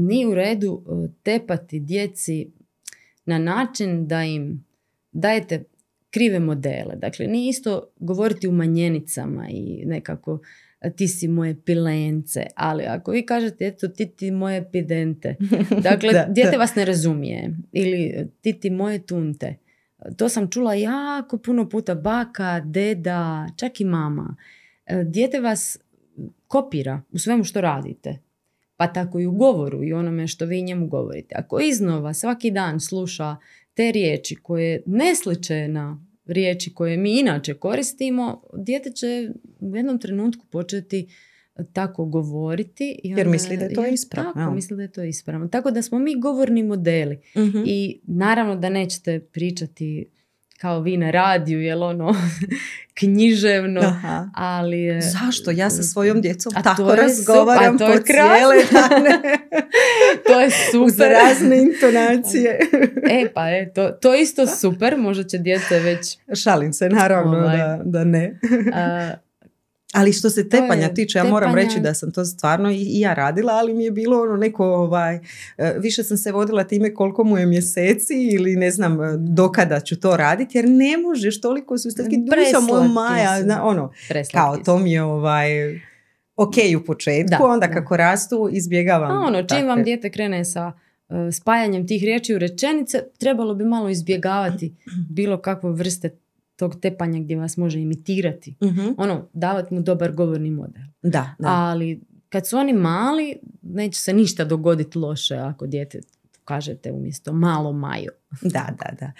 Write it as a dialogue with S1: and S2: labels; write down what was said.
S1: nije u redu e, tepati djeci na način da im dajete krive modele. Dakle, nije isto govoriti u manjenicama i nekako e, ti si moje pilence, ali ako vi kažete eto ti ti moje pidente, dakle da, vas ne razumije ili e, ti ti moje tunte. To sam čula jako puno puta baka, deda, čak i mama. Djete vas kopira u svemu što radite pa tako i u govoru i onome što vi njemu govorite. Ako iznova svaki dan sluša te riječi koje ne sliče na riječi koje mi inače koristimo, dijete će u jednom trenutku početi tako govoriti. I jer misli da je to ispravno. Tako, misli da je to ispravno. Tako da smo mi govorni modeli. Mhm. I naravno da nećete pričati kao vi na radiju, jel ono književno, ali... Zašto? Ja sa e, svojom djecom a tako to razgovaram su, a to po cijele to je super. Uz razne
S2: intonacije.
S1: e pa, e, to, to isto super, možda će djece već... Šalim se, naravno, ovaj. da, da ne. a,
S2: ali što se tepanja tiče, ja moram reći da sam to stvarno i, ja radila, ali mi je bilo ono neko, ovaj, e, više sam se vodila time koliko mu je mjeseci ili ne znam e, dokada ću to raditi, jer ne možeš toliko su stavki, su, maja, ono, kao to mi je ovaj... Ok u početku, da, onda kako rastu izbjegavam. A ono, čim vam
S1: dijete krene sa e, spajanjem tih riječi u rečenice, trebalo bi malo izbjegavati bilo kakve vrste tog tepanja gdje vas može imitirati. Mhm. Ono, davati mu dobar govorni model. Da, da. Ali kad su oni mali, neće se ništa dogoditi loše ako dijete kažete umjesto malo maju. Da, da, da.